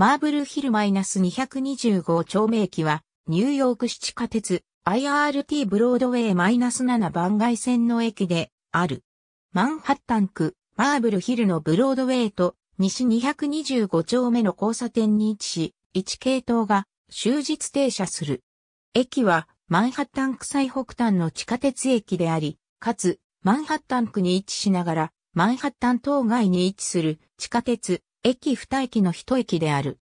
マーブルヒル -225 丁目駅は、ニューヨーク市地下鉄 IRT ブロードウェイ -7 番外線の駅である。マンハッタン区マーブルヒルのブロードウェイと西225丁目の交差点に位置し、1系統が終日停車する。駅はマンハッタン区最北端の地下鉄駅であり、かつマンハッタン区に位置しながらマンハッタン島外に位置する地下鉄駅二駅の一駅である。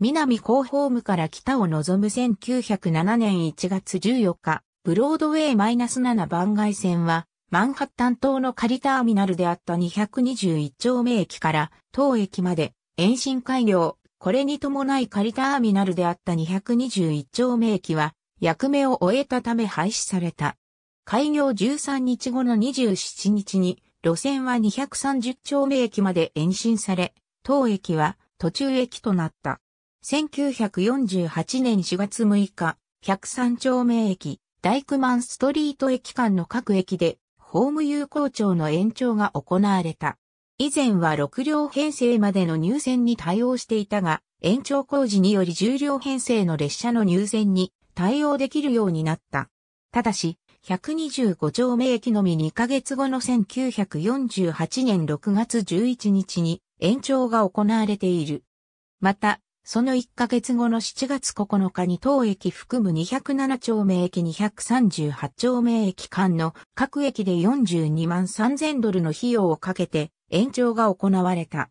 南広報部から北を望む1907年1月14日、ブロードウェイマイナス -7 番外線は、マンハッタン島の仮ターミナルであった221丁目駅から当駅まで延伸開業。これに伴い仮ターミナルであった221丁目駅は役目を終えたため廃止された。開業13日後の27日に路線は230丁目駅まで延伸され、当駅は途中駅となった。1948年4月6日、103丁目駅、大工マンストリート駅間の各駅で、ホーム有効庁の延長が行われた。以前は6両編成までの入線に対応していたが、延長工事により10両編成の列車の入線に対応できるようになった。ただし、125丁目駅のみ2ヶ月後の1948年6月11日に延長が行われている。また、その1ヶ月後の7月9日に当駅含む207丁目駅238丁目駅間の各駅で42万3000ドルの費用をかけて延長が行われた。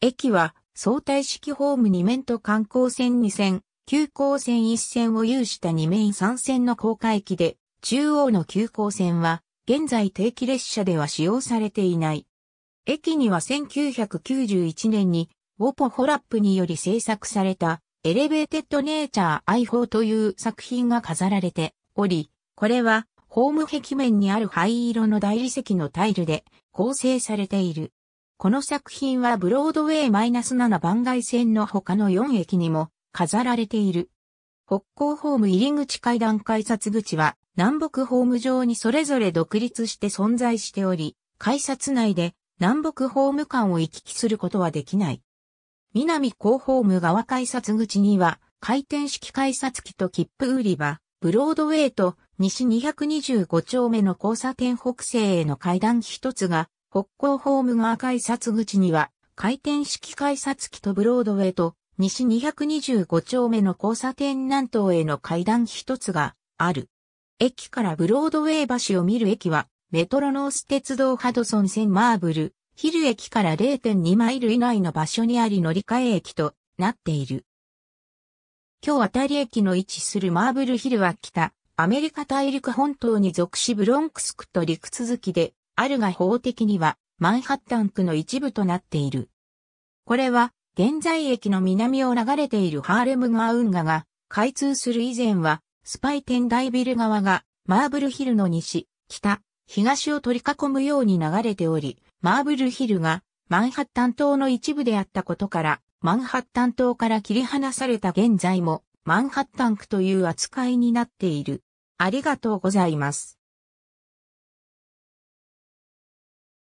駅は相対式ホーム2面と観光線2線、急行線1線を有した2面3線の高架駅で、中央の急行線は現在定期列車では使用されていない。駅には1991年に、ウォポ・ホラップにより制作された、エレベーテッド・ネイチャー・アイ・ホーという作品が飾られており、これは、ホーム壁面にある灰色の大理石のタイルで構成されている。この作品はブロードウェイ -7 番外線の他の4駅にも飾られている。北港ホーム入り口階段改札口は南北ホーム上にそれぞれ独立して存在しており、改札内で南北ホーム間を行き来することはできない。南広ホーム側改札口には、回転式改札機と切符売り場、ブロードウェイと西225丁目の交差点北西への階段一つが、北高ホーム側改札口には、回転式改札機とブロードウェイと西225丁目の交差点南東への階段一つがある。駅からブロードウェイ橋を見る駅はメトロノース鉄道ハドソン線マーブル、ヒル駅から0.2マイル以内の場所にあり乗り換え駅となっている。今日あたり駅の位置するマーブルヒルは北、アメリカ大陸本島に属しブロンクス区と陸続きで、あるが法的にはマンハッタン区の一部となっている。これは、現在駅の南を流れているハーレム川運河が開通する以前は、スパイテンイビル側がマーブルヒルの西、北、東を取り囲むように流れており、マーブルヒルがマンハッタン島の一部であったことから、マンハッタン島から切り離された現在もマンハッタン区という扱いになっている。ありがとうございます。